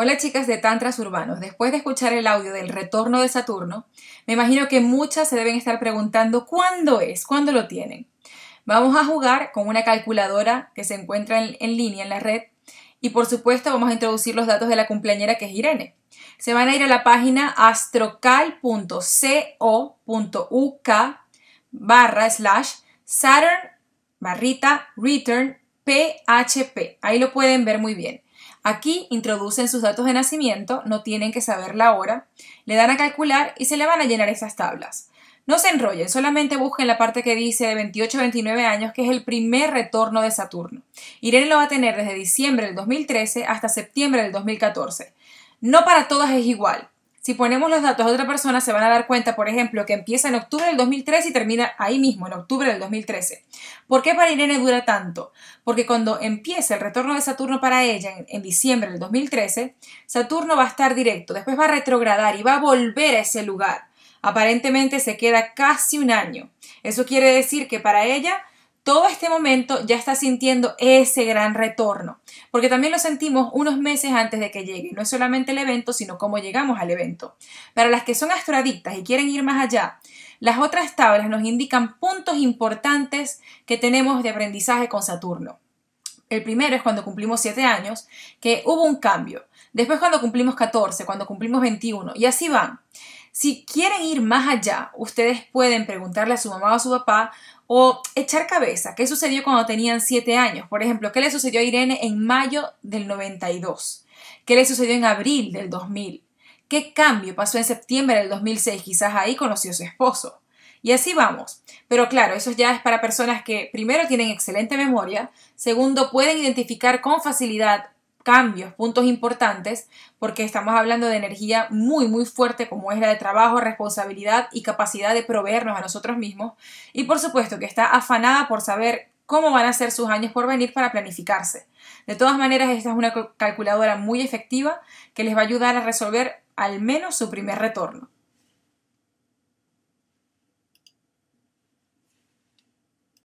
Hola chicas de Tantras Urbanos, después de escuchar el audio del retorno de Saturno, me imagino que muchas se deben estar preguntando cuándo es, cuándo lo tienen. Vamos a jugar con una calculadora que se encuentra en, línea en la red y por supuesto vamos a introducir los datos de la cumpleañera que es Irene. Se van a ir a la página astrocal.co.uk barra slash Saturn barrita return PHP. Ahí lo pueden ver muy bien. Aquí introducen sus datos de nacimiento, no tienen que saber la hora, le dan a calcular y se le van a llenar esas tablas. No se enrollen, solamente busquen la parte que dice de 28 a 29 años, que es el primer retorno de Saturno. Irene lo va a tener desde diciembre del 2013 hasta septiembre del 2014. No para todas es igual, si ponemos los datos de otra persona, se van a dar cuenta, por ejemplo, que empieza en octubre del 2013 y termina ahí mismo, en octubre del 2013. ¿Por qué para Irene dura tanto? Porque cuando empieza el retorno de Saturno para ella en, en diciembre del 2013, Saturno va a estar directo, después va a retrogradar y va a volver a ese lugar. Aparentemente se queda casi un año. Eso quiere decir que para ella todo este momento ya está sintiendo ese gran retorno, porque también lo sentimos unos meses antes de que llegue. No es solamente el evento, sino cómo llegamos al evento. Para las que son astroadictas y quieren ir más allá, las otras tablas nos indican puntos importantes que tenemos de aprendizaje con Saturno. El primero es cuando cumplimos 7 años, que hubo un cambio. Después cuando cumplimos 14, cuando cumplimos 21, y así van. Si quieren ir más allá, ustedes pueden preguntarle a su mamá o a su papá o echar cabeza, ¿qué sucedió cuando tenían 7 años? Por ejemplo, ¿qué le sucedió a Irene en mayo del 92? ¿Qué le sucedió en abril del 2000? ¿Qué cambio pasó en septiembre del 2006? Quizás ahí conoció a su esposo. Y así vamos. Pero claro, eso ya es para personas que primero tienen excelente memoria, segundo pueden identificar con facilidad cambios, puntos importantes, porque estamos hablando de energía muy, muy fuerte como es la de trabajo, responsabilidad y capacidad de proveernos a nosotros mismos. Y por supuesto que está afanada por saber cómo van a ser sus años por venir para planificarse. De todas maneras, esta es una calculadora muy efectiva que les va a ayudar a resolver al menos su primer retorno.